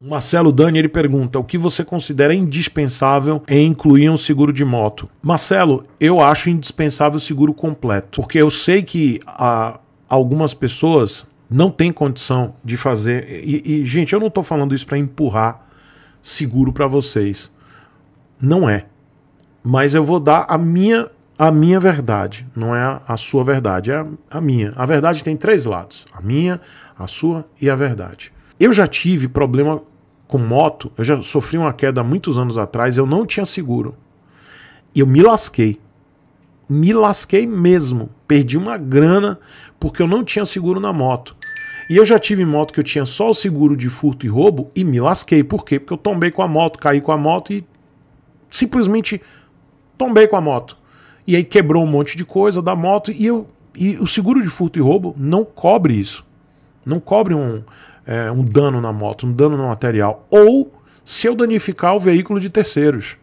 Marcelo Dani ele pergunta: o que você considera indispensável em incluir um seguro de moto? Marcelo, eu acho indispensável o seguro completo, porque eu sei que há ah, algumas pessoas não têm condição de fazer. E, e gente, eu não estou falando isso para empurrar seguro para vocês. Não é. Mas eu vou dar a minha a minha verdade, não é a sua verdade, é a minha. A verdade tem três lados: a minha, a sua e a verdade. Eu já tive problema com moto, eu já sofri uma queda muitos anos atrás, eu não tinha seguro. E eu me lasquei. Me lasquei mesmo. Perdi uma grana porque eu não tinha seguro na moto. E eu já tive moto que eu tinha só o seguro de furto e roubo e me lasquei. Por quê? Porque eu tombei com a moto, caí com a moto e simplesmente tombei com a moto. E aí quebrou um monte de coisa da moto e eu e o seguro de furto e roubo não cobre isso. Não cobre um, é, um dano na moto, um dano no material, ou se eu danificar o veículo de terceiros.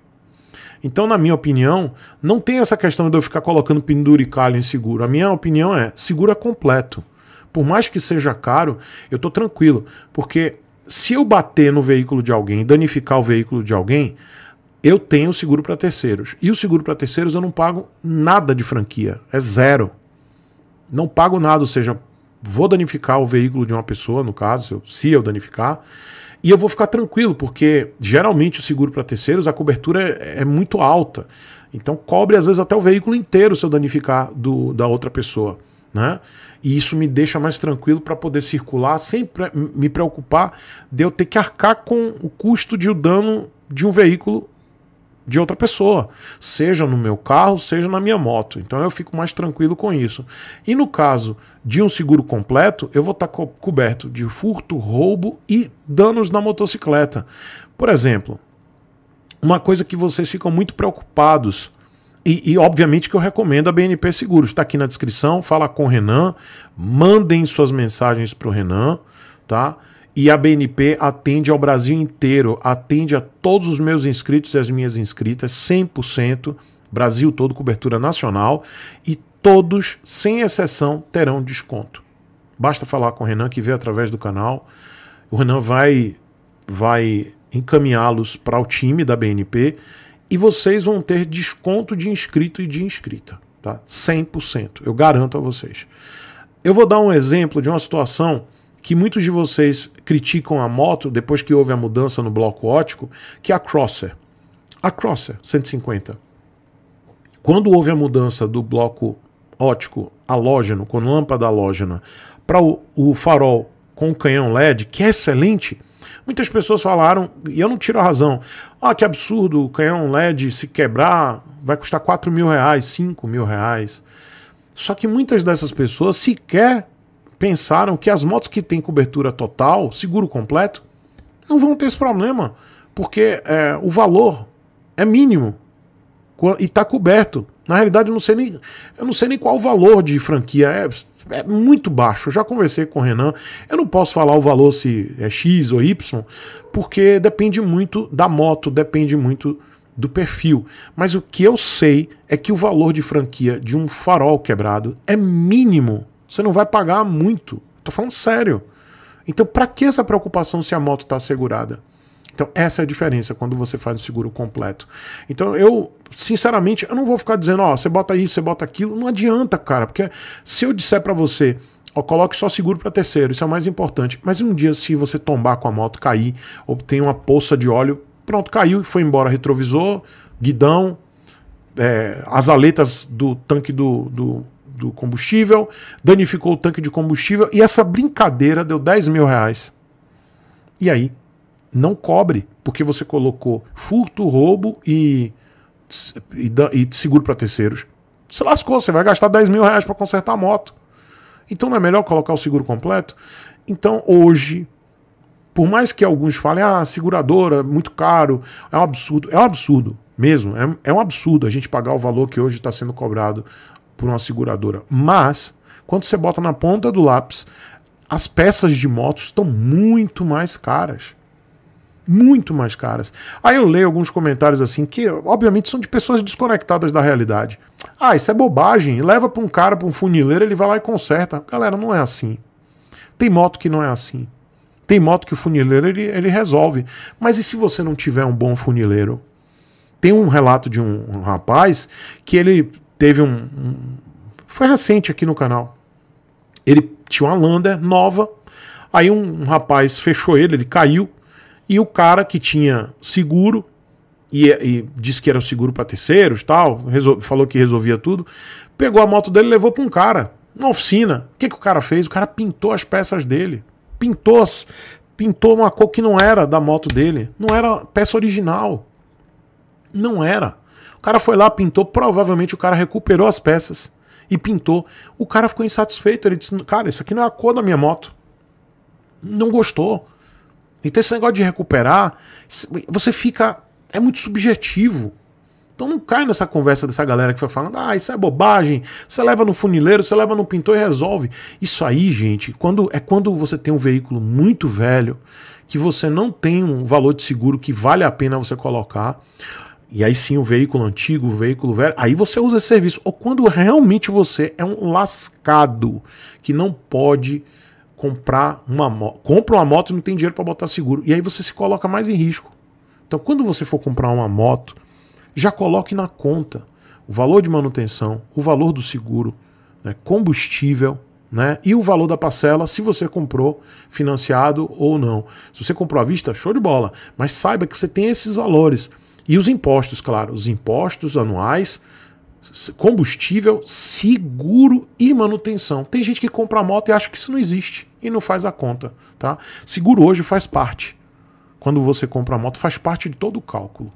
Então, na minha opinião, não tem essa questão de eu ficar colocando penduricalho em seguro. A minha opinião é segura completo. Por mais que seja caro, eu estou tranquilo, porque se eu bater no veículo de alguém e danificar o veículo de alguém, eu tenho seguro para terceiros. E o seguro para terceiros eu não pago nada de franquia, é zero. Não pago nada, ou seja, vou danificar o veículo de uma pessoa, no caso, se eu danificar, e eu vou ficar tranquilo, porque geralmente o seguro para terceiros, a cobertura é, é, muito alta. Então cobre às vezes até o veículo inteiro se eu danificar do, da outra pessoa. Né? E isso me deixa mais tranquilo para poder circular sem me preocupar de eu ter que arcar com o custo de o dano de um veículo de outra pessoa, seja no meu carro, seja na minha moto. Então eu fico mais tranquilo com isso. E no caso de um seguro completo, eu vou estar tá co coberto de furto, roubo e danos na motocicleta. Por exemplo, uma coisa que vocês ficam muito preocupados e, e, obviamente que eu recomendo a BNP Seguros. Está aqui na descrição, fala com o Renan, mandem suas mensagens para o Renan, tá? E a BNP atende ao Brasil inteiro, atende a todos os meus inscritos e as minhas inscritas, 100%, Brasil todo, cobertura nacional, e todos, sem exceção, terão desconto. Basta falar com o Renan, que vê através do canal. O Renan vai, vai encaminhá-los para o time da BNP e vocês vão ter desconto de inscrito e de inscrita, tá? 100%, eu garanto a vocês. Eu vou dar um exemplo de uma situação que muitos de vocês criticam a moto depois que houve a mudança no bloco ótico, que é a Crosser. A Crosser 150. Quando houve a mudança do bloco ótico halógeno, com lâmpada halógena, para o, o farol com canhão LED, que é excelente, muitas pessoas falaram, e eu não tiro a razão, ah, que absurdo, o canhão LED se quebrar vai custar 4 mil reais, 5 mil reais. Só que muitas dessas pessoas sequer pensaram que as motos que têm cobertura total, seguro completo, não vão ter esse problema, porque é, o valor é mínimo e está coberto. Na realidade, eu não sei nem, eu não sei nem qual o valor de franquia é. É muito baixo. Eu já conversei com o Renan. Eu não posso falar o valor se é X ou Y, porque depende muito da moto, depende muito do perfil. Mas o que eu sei é que o valor de franquia de um farol quebrado é mínimo você não vai pagar muito. Tô falando sério. Então, para que essa preocupação se a moto está assegurada? Então, essa é a diferença quando você faz o seguro completo. Então, eu, sinceramente, eu não vou ficar dizendo, ó, oh, você bota isso, você bota aquilo. Não adianta, cara, porque se eu disser para você, ó, oh, coloque só seguro para terceiro, isso é o mais importante. Mas um dia, se você tombar com a moto, cair, ou tem uma poça de óleo, pronto, caiu e foi embora retrovisor, guidão, é, as aletas do tanque do, do do combustível, danificou o tanque de combustível e essa brincadeira deu 10 mil reais. E aí? Não cobre, porque você colocou furto, roubo e, e, e seguro para terceiros. Se lascou, você vai gastar 10 mil reais para consertar a moto. Então não é melhor colocar o seguro completo? Então hoje, por mais que alguns falem, ah, seguradora, muito caro, é um absurdo. É um absurdo mesmo, é, é um absurdo a gente pagar o valor que hoje está sendo cobrado por uma seguradora. Mas, quando você bota na ponta do lápis, as peças de motos estão muito mais caras. Muito mais caras. Aí eu leio alguns comentários assim, que obviamente são de pessoas desconectadas da realidade. Ah, isso é bobagem. Leva para um cara, para um funileiro, ele vai lá e conserta. Galera, não é assim. Tem moto que não é assim. Tem moto que o funileiro ele, ele resolve. Mas e se você não tiver um bom funileiro? Tem um relato de um, um rapaz que ele teve um, um, Foi recente aqui no canal. Ele tinha uma Lander nova. Aí um, um rapaz fechou ele, ele caiu. E o cara que tinha seguro e, e, disse que era seguro para terceiros tal, resol... falou que resolvia tudo. Pegou a moto dele levou para um cara, uma oficina. O que, que o cara fez? O cara pintou as peças dele. Pintou, as... pintou uma cor que não era da moto dele. Não era peça original. Não era cara foi lá, pintou, provavelmente o cara recuperou as peças e pintou. O cara ficou insatisfeito, ele disse: "Cara, isso aqui não é a cor da minha moto". Não gostou. Então esse negócio de recuperar, você fica é muito subjetivo. Então não cai nessa conversa dessa galera que foi falando: "Ah, isso é bobagem. Você leva no funileiro, você leva no pintor e resolve". Isso aí, gente, quando é quando você tem um veículo muito velho, que você não tem um valor de seguro que vale a pena você colocar. E aí sim o veículo antigo, o veículo velho, aí você usa esse serviço. Ou quando realmente você é um lascado que não pode comprar uma moto, compra uma moto e não tem dinheiro para botar seguro. E aí você se coloca mais em risco. Então, quando você for comprar uma moto, já coloque na conta o valor de manutenção, o valor do seguro, né, combustível, né? E o valor da parcela, se você comprou financiado ou não. Se você comprou à vista, show de bola. Mas saiba que você tem esses valores. E os impostos, claro, os impostos anuais, combustível, seguro e manutenção. Tem gente que compra moto e acha que isso não existe e não faz a conta, tá? Seguro hoje faz parte. Quando você compra a moto, faz parte de todo o cálculo.